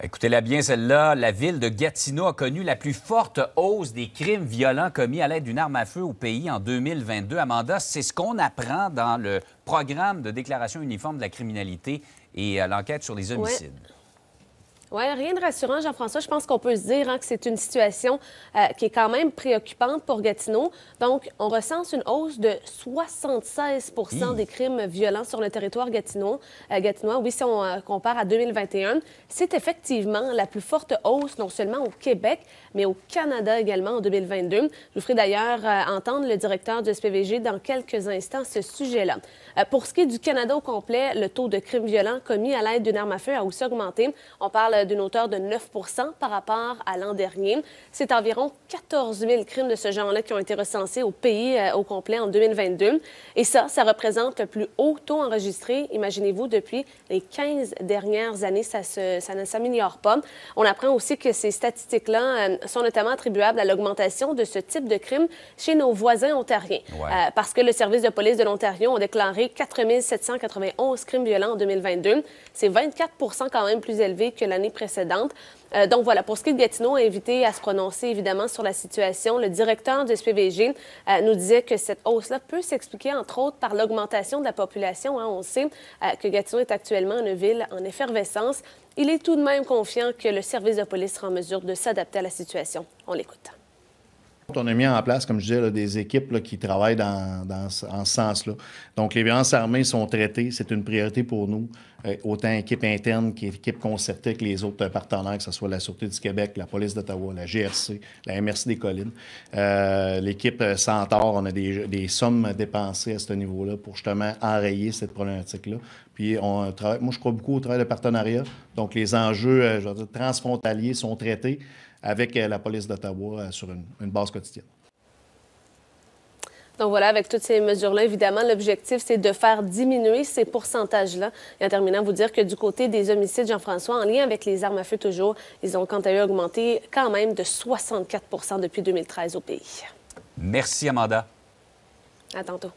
Écoutez-la bien, celle-là. La ville de Gatineau a connu la plus forte hausse des crimes violents commis à l'aide d'une arme à feu au pays en 2022. Amanda, c'est ce qu'on apprend dans le programme de déclaration uniforme de la criminalité et euh, l'enquête sur les homicides. Oui, rien de rassurant, Jean-François. Je pense qu'on peut se dire hein, que c'est une situation euh, qui est quand même préoccupante pour Gatineau. Donc, on recense une hausse de 76 mmh. des crimes violents sur le territoire Gatineau. Euh, gatinois. Oui, si on euh, compare à 2021, c'est effectivement la plus forte hausse, non seulement au Québec, mais au Canada également en 2022. Je vous ferai d'ailleurs entendre le directeur du SPVG dans quelques instants ce sujet-là. pour ce qui est du Canada au complet, le taux de crimes violents commis à l'aide d'une arme à feu a aussi augmenté. On parle euh, d'une hauteur de 9 par rapport à l'an dernier. C'est environ 14 000 crimes de ce genre-là qui ont été recensés au pays euh, au complet en 2022. Et ça, ça représente le plus haut taux enregistré, imaginez-vous, depuis les 15 dernières années. Ça, ça ne s'améliore pas. On apprend aussi que ces statistiques-là euh, sont notamment attribuables à l'augmentation de ce type de crime chez nos voisins ontariens. parce que le service de police de l'Ontario a déclaré 4 791 crimes violents en 2022. C'est 24 quand même plus élevé que l'année euh, donc voilà, pour ce qui est de Gatineau, invité à se prononcer évidemment sur la situation, le directeur du SPVG euh, nous disait que cette hausse-là peut s'expliquer entre autres par l'augmentation de la population. Hein, on sait euh, que Gatineau est actuellement une ville en effervescence. Il est tout de même confiant que le service de police sera en mesure de s'adapter à la situation. On l'écoute. On a mis en place, comme je disais, des équipes qui travaillent dans, en ce sens-là. Donc, les violences armées sont traitées. C'est une priorité pour nous, euh, autant équipe interne qu'équipe concertée que les autres partenaires, que ce soit la Sûreté du Québec, la Police d'Ottawa, la GRC, la MRC des Collines. Euh, l'équipe euh, Centaure, on a des sommes dépensées à ce niveau-là pour justement enrayer cette problématique-là. Puis moi, je crois beaucoup au travail de partenariat. Donc, les enjeux euh, transfrontaliers sont traités avec euh, la police d'Ottawa euh, sur une, base quotidienne. Donc voilà, avec toutes ces mesures-là, évidemment, l'objectif, c'est de faire diminuer ces pourcentages-là. Et en terminant, vous dire que du côté des homicides, Jean-François, en lien avec les armes à feu toujours, ils ont quant à eux augmenté quand même de 64 depuis 2013 au pays. Merci, Amanda. À tantôt.